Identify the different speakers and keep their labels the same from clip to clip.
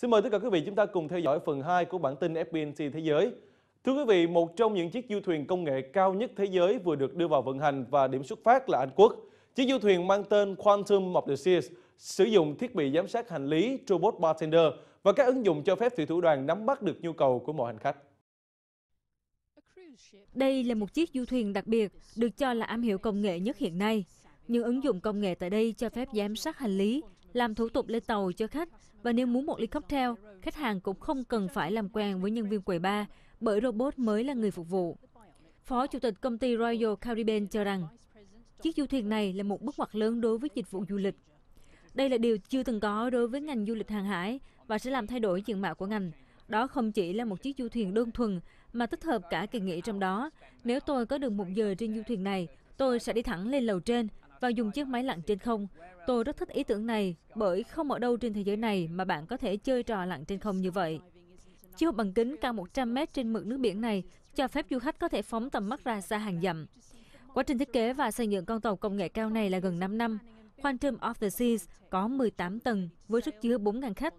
Speaker 1: Xin mời tất cả quý vị chúng ta cùng theo dõi phần 2 của bản tin FPNC Thế giới. Thưa quý vị, một trong những chiếc du thuyền công nghệ cao nhất thế giới vừa được đưa vào vận hành và điểm xuất phát là Anh Quốc. Chiếc du thuyền mang tên Quantum of the Seas sử dụng thiết bị giám sát hành lý, robot bartender và các ứng dụng cho phép thủy thủ đoàn nắm bắt được nhu cầu của mọi hành khách.
Speaker 2: Đây là một chiếc du thuyền đặc biệt được cho là am hiểu công nghệ nhất hiện nay. Những ứng dụng công nghệ tại đây cho phép giám sát hành lý, làm thủ tục lên tàu cho khách và nếu muốn một ly cocktail, khách hàng cũng không cần phải làm quen với nhân viên quầy bar bởi robot mới là người phục vụ. Phó Chủ tịch công ty Royal Caribbean cho rằng, chiếc du thuyền này là một bước ngoặt lớn đối với dịch vụ du lịch. Đây là điều chưa từng có đối với ngành du lịch hàng hải và sẽ làm thay đổi diện mạo của ngành. Đó không chỉ là một chiếc du thuyền đơn thuần mà tích hợp cả kỳ nghỉ trong đó. Nếu tôi có được một giờ trên du thuyền này, tôi sẽ đi thẳng lên lầu trên và dùng chiếc máy lặn trên không. Tôi rất thích ý tưởng này bởi không ở đâu trên thế giới này mà bạn có thể chơi trò lặn trên không như vậy. Chiếc hộp bằng kính cao 100 mét trên mực nước biển này cho phép du khách có thể phóng tầm mắt ra xa hàng dặm. Quá trình thiết kế và xây dựng con tàu công nghệ cao này là gần 5 năm. Quantum of the Seas có 18 tầng với sức chứa 4.000 khách.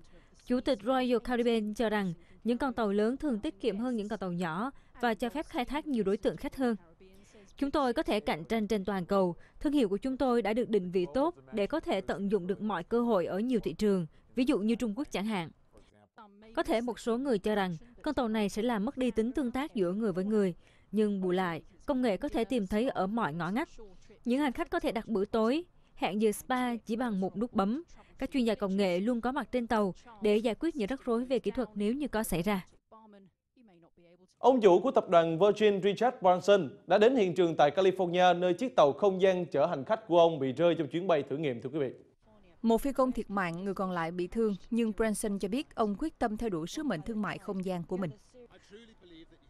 Speaker 2: Chủ tịch Royal Caribbean cho rằng những con tàu lớn thường tiết kiệm hơn những con tàu nhỏ và cho phép khai thác nhiều đối tượng khách hơn. Chúng tôi có thể cạnh tranh trên toàn cầu. Thương hiệu của chúng tôi đã được định vị tốt để có thể tận dụng được mọi cơ hội ở nhiều thị trường, ví dụ như Trung Quốc chẳng hạn. Có thể một số người cho rằng con tàu này sẽ làm mất đi tính tương tác giữa người với người, nhưng bù lại, công nghệ có thể tìm thấy ở mọi ngõ ngách. Những hành khách có thể đặt bữa tối, hẹn giờ spa chỉ bằng một nút bấm. Các chuyên gia công nghệ luôn có mặt trên tàu để giải quyết những rắc rối về kỹ thuật nếu như có xảy ra.
Speaker 1: Ông chủ của tập đoàn Virgin Richard Branson đã đến hiện trường tại California nơi chiếc tàu không gian chở hành khách của ông bị rơi trong chuyến bay thử nghiệm thưa quý vị.
Speaker 3: Một phi công thiệt mạng, người còn lại bị thương, nhưng Branson cho biết ông quyết tâm theo đuổi sứ mệnh thương mại không gian của mình.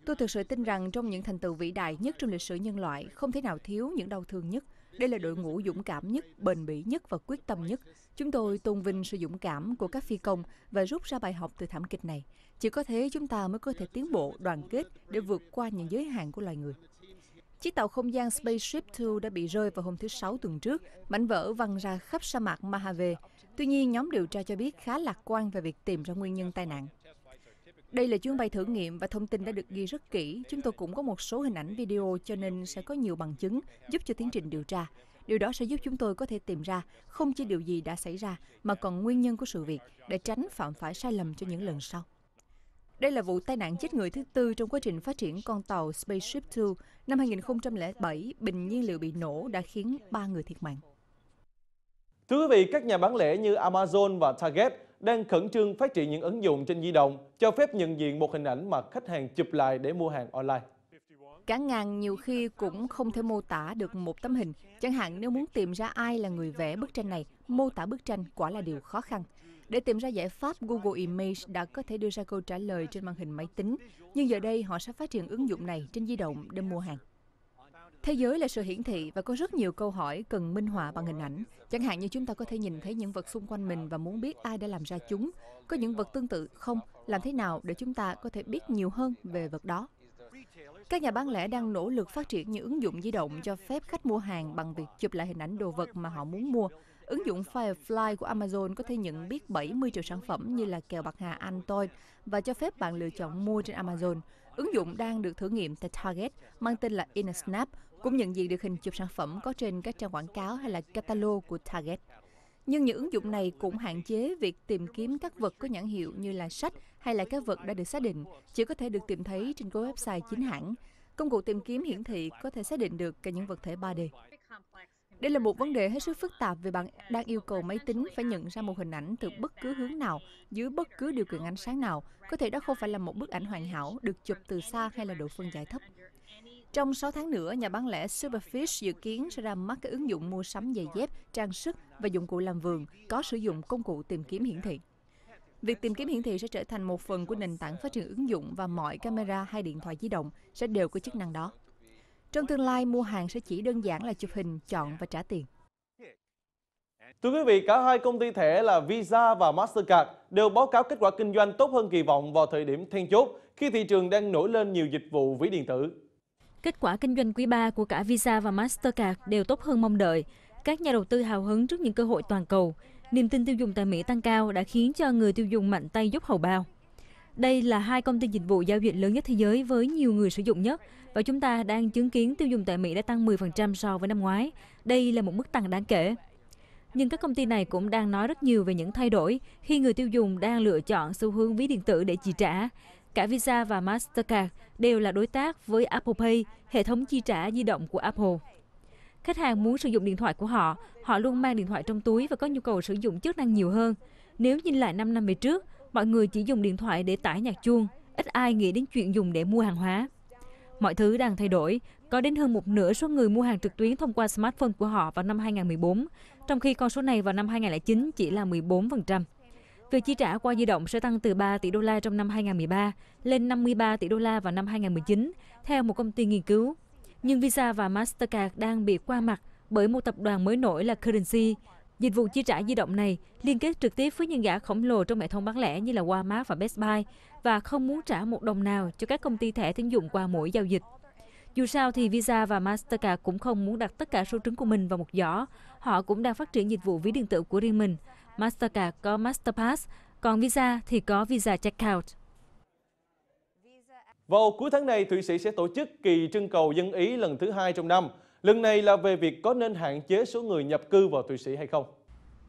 Speaker 3: Tôi thực sự tin rằng trong những thành tựu vĩ đại nhất trong lịch sử nhân loại không thể nào thiếu những đau thương nhất, đây là đội ngũ dũng cảm nhất, bền bỉ nhất và quyết tâm nhất. Chúng tôi tôn vinh sự dũng cảm của các phi công và rút ra bài học từ thảm kịch này. Chỉ có thế chúng ta mới có thể tiến bộ, đoàn kết để vượt qua những giới hạn của loài người. Chiếc tàu không gian Spaceship Two đã bị rơi vào hôm thứ Sáu tuần trước, mảnh vỡ văng ra khắp sa mạc Mojave. Tuy nhiên, nhóm điều tra cho biết khá lạc quan về việc tìm ra nguyên nhân tai nạn. Đây là chuyến bay thử nghiệm và thông tin đã được ghi rất kỹ. Chúng tôi cũng có một số hình ảnh video cho nên sẽ có nhiều bằng chứng giúp cho tiến trình điều tra. Điều đó sẽ giúp chúng tôi có thể tìm ra không chỉ điều gì đã xảy ra mà còn nguyên nhân của sự việc để tránh phạm phải sai lầm cho những lần sau. Đây là vụ tai nạn chết người thứ tư trong quá trình phát triển con tàu Spaceship Two năm 2007. Bình nhiên liệu bị nổ đã khiến 3 người thiệt mạng.
Speaker 1: Thưa quý vị, các nhà bán lẻ như Amazon và Target đang khẩn trương phát triển những ứng dụng trên di động cho phép nhận diện một hình ảnh mà khách hàng chụp lại để mua hàng online.
Speaker 3: Cả ngàn nhiều khi cũng không thể mô tả được một tấm hình, chẳng hạn nếu muốn tìm ra ai là người vẽ bức tranh này, mô tả bức tranh quả là điều khó khăn. Để tìm ra giải pháp, Google Image đã có thể đưa ra câu trả lời trên màn hình máy tính, nhưng giờ đây họ sẽ phát triển ứng dụng này trên di động để mua hàng. Thế giới là sự hiển thị và có rất nhiều câu hỏi cần minh họa bằng hình ảnh. Chẳng hạn như chúng ta có thể nhìn thấy những vật xung quanh mình và muốn biết ai đã làm ra chúng. Có những vật tương tự không? Làm thế nào để chúng ta có thể biết nhiều hơn về vật đó? Các nhà bán lẻ đang nỗ lực phát triển những ứng dụng di động cho phép khách mua hàng bằng việc chụp lại hình ảnh đồ vật mà họ muốn mua. Ứng dụng Firefly của Amazon có thể nhận biết 70 triệu sản phẩm như là kẹo bạc hà Antoine và cho phép bạn lựa chọn mua trên Amazon. Ứng dụng đang được thử nghiệm tại Target mang tên là InSnap, cũng nhận diện được hình chụp sản phẩm có trên các trang quảng cáo hay là catalog của Target. Nhưng những ứng dụng này cũng hạn chế việc tìm kiếm các vật có nhãn hiệu như là sách hay là các vật đã được xác định, chỉ có thể được tìm thấy trên các website chính hãng. Công cụ tìm kiếm hiển thị có thể xác định được cả những vật thể 3D. Đây là một vấn đề hết sức phức tạp vì bạn đang yêu cầu máy tính phải nhận ra một hình ảnh từ bất cứ hướng nào, dưới bất cứ điều kiện ánh sáng nào. Có thể đó không phải là một bức ảnh hoàn hảo được chụp từ xa hay là độ phân giải thấp. Trong 6 tháng nữa, nhà bán lẻ Superfish dự kiến sẽ ra mắt các ứng dụng mua sắm giày dép, trang sức và dụng cụ làm vườn có sử dụng công cụ tìm kiếm hiển thị. Việc tìm kiếm hiển thị sẽ trở thành một phần của nền tảng phát triển ứng dụng và mọi camera hay điện thoại di động sẽ đều có chức năng đó. Trong tương lai, mua hàng sẽ chỉ đơn giản là chụp hình, chọn và trả tiền.
Speaker 1: Thưa quý vị, cả hai công ty thẻ là Visa và Mastercard đều báo cáo kết quả kinh doanh tốt hơn kỳ vọng vào thời điểm then chốt khi thị trường đang nổi lên nhiều dịch vụ ví điện tử.
Speaker 2: Kết quả kinh doanh quý 3 của cả Visa và Mastercard đều tốt hơn mong đợi. Các nhà đầu tư hào hứng trước những cơ hội toàn cầu. Niềm tin tiêu dùng tại Mỹ tăng cao đã khiến cho người tiêu dùng mạnh tay giúp hầu bao. Đây là hai công ty dịch vụ giao dịch lớn nhất thế giới với nhiều người sử dụng nhất và chúng ta đang chứng kiến tiêu dùng tại Mỹ đã tăng 10% so với năm ngoái. Đây là một mức tăng đáng kể. Nhưng các công ty này cũng đang nói rất nhiều về những thay đổi khi người tiêu dùng đang lựa chọn xu hướng ví điện tử để chi trả. Cả Visa và Mastercard đều là đối tác với Apple Pay, hệ thống chi trả di động của Apple. Khách hàng muốn sử dụng điện thoại của họ, họ luôn mang điện thoại trong túi và có nhu cầu sử dụng chức năng nhiều hơn. Nếu nhìn lại 5 năm về trước, mọi người chỉ dùng điện thoại để tải nhạc chuông, ít ai nghĩ đến chuyện dùng để mua hàng hóa. Mọi thứ đang thay đổi, có đến hơn một nửa số người mua hàng trực tuyến thông qua smartphone của họ vào năm 2014, trong khi con số này vào năm 2009 chỉ là 14%. Việc chi trả qua di động sẽ tăng từ 3 tỷ đô la trong năm 2013 lên 53 tỷ đô la vào năm 2019, theo một công ty nghiên cứu. Nhưng Visa và Mastercard đang bị qua mặt bởi một tập đoàn mới nổi là Currency. Dịch vụ chi trả di động này liên kết trực tiếp với những gã khổng lồ trong hệ thống bán lẻ như là Walmart và Best Buy và không muốn trả một đồng nào cho các công ty thẻ tín dụng qua mỗi giao dịch. Dù sao thì Visa và Mastercard cũng không muốn đặt tất cả số trứng của mình vào một giỏ. Họ cũng đang phát triển dịch vụ ví điện tử của riêng mình Mastercard có Masterpass, còn Visa thì có Visa Checkout.
Speaker 1: Vào cuối tháng này, Thụy Sĩ sẽ tổ chức kỳ trưng cầu dân Ý lần thứ hai trong năm. Lần này là về việc có nên hạn chế số người nhập cư vào Thụy Sĩ hay không.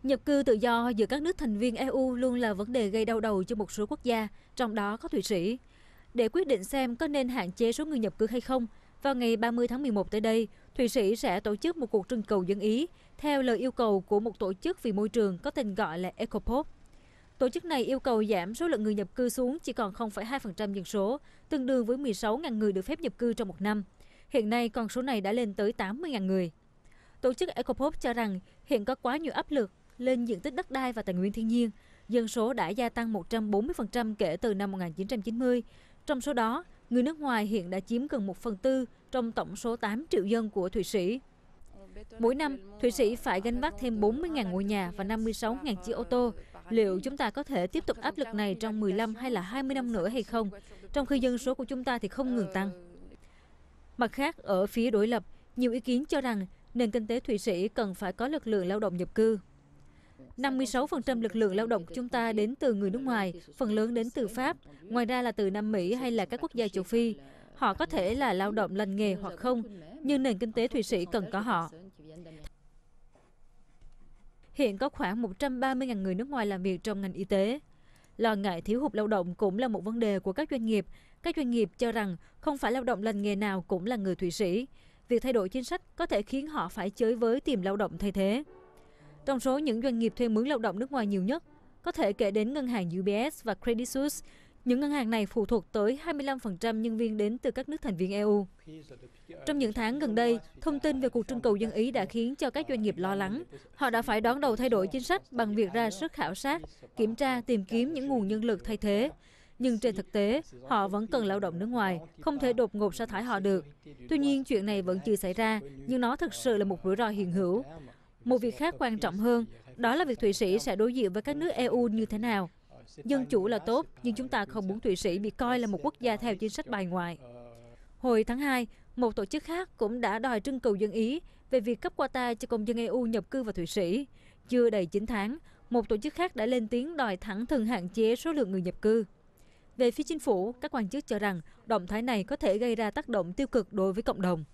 Speaker 2: Nhập cư tự do giữa các nước thành viên EU luôn là vấn đề gây đau đầu cho một số quốc gia, trong đó có Thụy Sĩ. Để quyết định xem có nên hạn chế số người nhập cư hay không, vào ngày 30 tháng 11 tới đây, Thụy Sĩ sẽ tổ chức một cuộc trưng cầu dân ý theo lời yêu cầu của một tổ chức vì môi trường có tên gọi là Ecopop. Tổ chức này yêu cầu giảm số lượng người nhập cư xuống chỉ còn 0,2% dân số, tương đương với 16.000 người được phép nhập cư trong một năm. Hiện nay, con số này đã lên tới 80.000 người. Tổ chức Ecopop cho rằng hiện có quá nhiều áp lực lên diện tích đất đai và tài nguyên thiên nhiên. Dân số đã gia tăng 140% kể từ năm 1990. Trong số đó, người nước ngoài hiện đã chiếm gần 1 phần tư trong tổng số 8 triệu dân của Thụy Sĩ. Mỗi năm, Thụy Sĩ phải gánh vác thêm 40.000 ngôi nhà và 56.000 chiếc ô tô. Liệu chúng ta có thể tiếp tục áp lực này trong 15 hay là 20 năm nữa hay không, trong khi dân số của chúng ta thì không ngừng tăng? Mặt khác, ở phía đối lập, nhiều ý kiến cho rằng nền kinh tế Thụy Sĩ cần phải có lực lượng lao động nhập cư. 56% lực lượng lao động của chúng ta đến từ người nước ngoài, phần lớn đến từ Pháp, ngoài ra là từ Nam Mỹ hay là các quốc gia châu Phi. Họ có thể là lao động lành nghề hoặc không, nhưng nền kinh tế Thụy Sĩ cần có họ. Hiện có khoảng 130.000 người nước ngoài làm việc trong ngành y tế. Lo ngại thiếu hụt lao động cũng là một vấn đề của các doanh nghiệp. Các doanh nghiệp cho rằng không phải lao động lành nghề nào cũng là người Thụy Sĩ. Việc thay đổi chính sách có thể khiến họ phải chới với tìm lao động thay thế. Trong số những doanh nghiệp thuê mướn lao động nước ngoài nhiều nhất, có thể kể đến ngân hàng UBS và Credit Suisse. Những ngân hàng này phụ thuộc tới 25% nhân viên đến từ các nước thành viên EU. Trong những tháng gần đây, thông tin về cuộc trưng cầu dân Ý đã khiến cho các doanh nghiệp lo lắng. Họ đã phải đón đầu thay đổi chính sách bằng việc ra sức khảo sát, kiểm tra, tìm kiếm những nguồn nhân lực thay thế. Nhưng trên thực tế, họ vẫn cần lao động nước ngoài, không thể đột ngột sa thải họ được. Tuy nhiên, chuyện này vẫn chưa xảy ra, nhưng nó thực sự là một rủi ro hiện hữu. Một việc khác quan trọng hơn, đó là việc Thụy Sĩ sẽ đối diện với các nước EU như thế nào. Dân chủ là tốt, nhưng chúng ta không muốn Thụy Sĩ bị coi là một quốc gia theo chính sách bài ngoại. Hồi tháng 2, một tổ chức khác cũng đã đòi trưng cầu dân Ý về việc cấp quota cho công dân EU nhập cư vào Thụy Sĩ. Chưa đầy 9 tháng, một tổ chức khác đã lên tiếng đòi thẳng thừng hạn chế số lượng người nhập cư. Về phía chính phủ, các quan chức cho rằng động thái này có thể gây ra tác động tiêu cực đối với cộng đồng.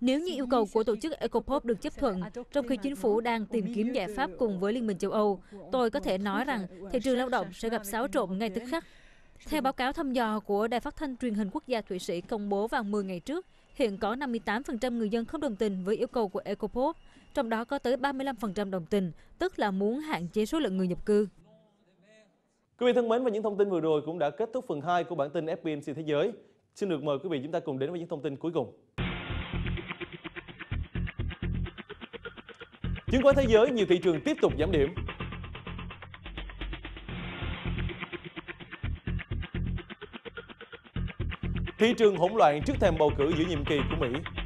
Speaker 2: Nếu như yêu cầu của tổ chức ECOPOP được chấp thuận, trong khi chính phủ đang tìm kiếm giải pháp cùng với Liên minh châu Âu, tôi có thể nói rằng thị trường lao động sẽ gặp xáo trộn ngay tức khắc. Theo báo cáo thăm dò của Đài phát thanh truyền hình quốc gia Thụy Sĩ công bố vào 10 ngày trước, hiện có 58% người dân không đồng tình với yêu cầu của ECOPOP, trong đó có tới 35% đồng tình, tức là muốn hạn chế số lượng người nhập cư.
Speaker 1: Quý vị thân mến, và những thông tin vừa rồi cũng đã kết thúc phần 2 của bản tin fbnc Thế giới. Xin được mời quý vị chúng ta cùng đến với những thông tin cuối cùng. Chứng khoán thế giới nhiều thị trường tiếp tục giảm điểm. Thị trường hỗn loạn trước thềm bầu cử giữa nhiệm kỳ của Mỹ